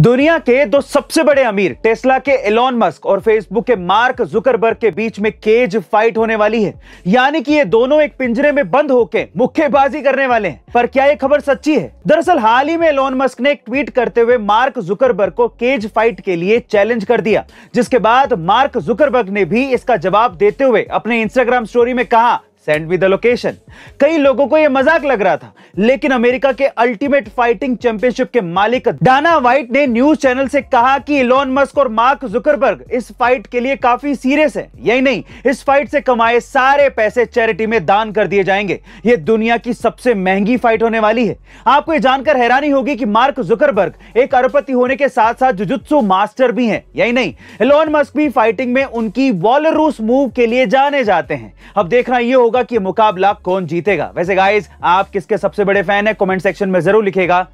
दुनिया के दो सबसे बड़े अमीर टेस्ला के एलोन मस्क और फेसबुक के मार्क जुकरबर्ग के बीच में केज फाइट होने वाली है यानी कि ये दोनों एक पिंजरे में बंद होकर मुक्केबाजी करने वाले हैं पर क्या ये खबर सच्ची है दरअसल हाल ही में एलोन मस्क ने एक ट्वीट करते हुए मार्क जुकरबर्ग को केज फाइट के लिए चैलेंज कर दिया जिसके बाद मार्क जुकरबर्ग ने भी इसका जवाब देते हुए अपने इंस्टाग्राम स्टोरी में कहा सेंड मी द लोकेशन कई लोगों को यह मजाक लग रहा था लेकिन अमेरिका के अल्टीमेट फाइटिंग चैंपियनशिप के मालिक डाना व्हाइट ने न्यूज चैनल से कहा कि इलोन मस्क और मार्क जुकरबर्ग इस फाइट के लिए काफी सीरियस है यही नहीं इस फाइट से कमाए सारे पैसे चैरिटी में दान कर दिए जाएंगे यह दुनिया की सबसे महंगी फाइट होने वाली है आपको यह जानकर हैरानी होगी कि मार्क जुकरबर्ग एक अरबपति होने के साथ साथ जुजुत्सु मास्टर भी हैं यही नहीं इलोन मस्क भी फाइटिंग में उनकी वॉलरूस मूव के लिए जाने जाते हैं अब देखना यह होगा होगा कि मुकाबला कौन जीतेगा वैसे गाइज आप किसके सबसे बड़े फैन है कॉमेंट सेक्शन में जरूर लिखेगा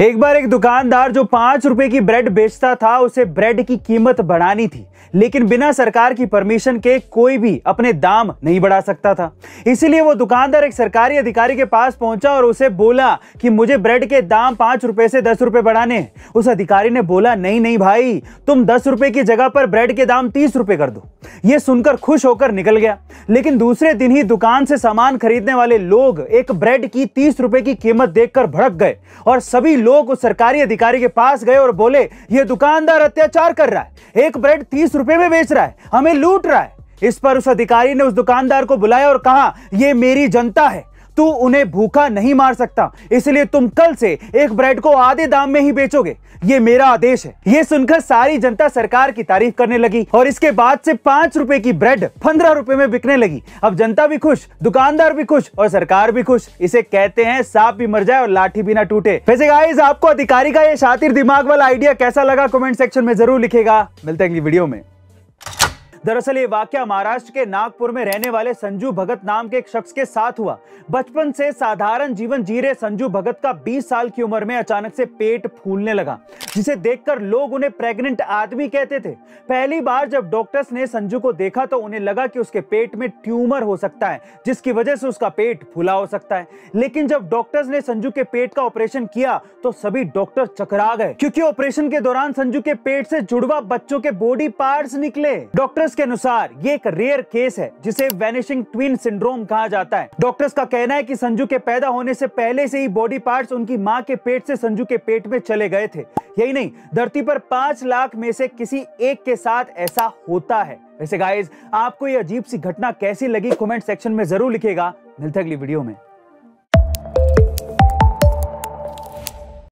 एक बार एक दुकानदार जो पांच रुपए की ब्रेड बेचता था उसे ब्रेड की कीमत बढ़ानी थी लेकिन बिना सरकार की परमिशन के कोई भी अपने दाम नहीं बढ़ा सकता था इसीलिए वो दुकानदार एक सरकारी अधिकारी के पास पहुंचा और उसे बोला कि मुझे ब्रेड के दाम पांच रुपए से दस रुपए बढ़ाने उस अधिकारी ने बोला नहीं नहीं भाई तुम दस रुपए की जगह पर ब्रेड के दाम तीस रुपए कर दो ये सुनकर खुश होकर निकल गया लेकिन दूसरे दिन ही दुकान से सामान खरीदने वाले लोग एक ब्रेड की तीस रुपए की कीमत देखकर भड़क गए और सभी लोग उस सरकारी अधिकारी के पास गए और बोले ये दुकानदार अत्याचार कर रहा है एक ब्रेड तीस रुपए में बेच रहा है हमें लूट रहा है इस पर उस अधिकारी ने उस दुकानदार को बुलाया और कहा यह मेरी जनता है तू उन्हें भूखा नहीं मार सकता इसलिए तुम कल से एक ब्रेड को आधे दाम में ही बेचोगे ये मेरा आदेश है ये सुनकर सारी जनता सरकार की तारीफ करने लगी और इसके बाद से पांच रुपए की ब्रेड पंद्रह रुपए में बिकने लगी अब जनता भी खुश दुकानदार भी खुश और सरकार भी खुश इसे कहते हैं सांप भी मर जाए और लाठी भी ना टूटे वैसे गाइस आपको अधिकारी का ये शातिर दिमाग वाला आइडिया कैसा लगा कमेंट सेक्शन में जरूर लिखेगा मिलते हैं अगली वीडियो में दरअसल ये वाक्य महाराष्ट्र के नागपुर में रहने वाले संजू भगत नाम के एक शख्स के साथ हुआ बचपन से साधारण जीवन जी रहे संजू भगत का 20 साल की उम्र में अचानक से पेट फूलने लगा जिसे देखकर लोग उन्हें प्रेग्नेंट आदमी कहते थे पहली बार जब डॉक्टर्स ने संजू को देखा तो उन्हें लगा कि उसके पेट में ट्यूमर हो सकता है जिसकी वजह से उसका पेट फूला हो सकता है लेकिन जब डॉक्टर्स ने संजू के पेट का ऑपरेशन किया तो सभी डॉक्टर चकरा गए क्योंकि ऑपरेशन के दौरान संजू के पेट से जुड़वा बच्चों के बॉडी पार्ट्स निकले डॉक्टर डॉक्टर्स के अनुसार ये एक रेयर केस है जिसे वेनिशिंग ट्विन सिंड्रोम कहा जाता है डॉक्टर्स का कहना है कि संजू के पैदा होने से पहले से ही बॉडी पार्ट्स उनकी माँ के पेट से संजू के पेट में चले गए थे यही नहीं धरती पर पांच लाख में से किसी एक के साथ ऐसा होता है वैसे गाइज आपको ये अजीब सी घटना कैसी लगी कमेंट सेक्शन में जरूर लिखेगा मिलते अगली वीडियो में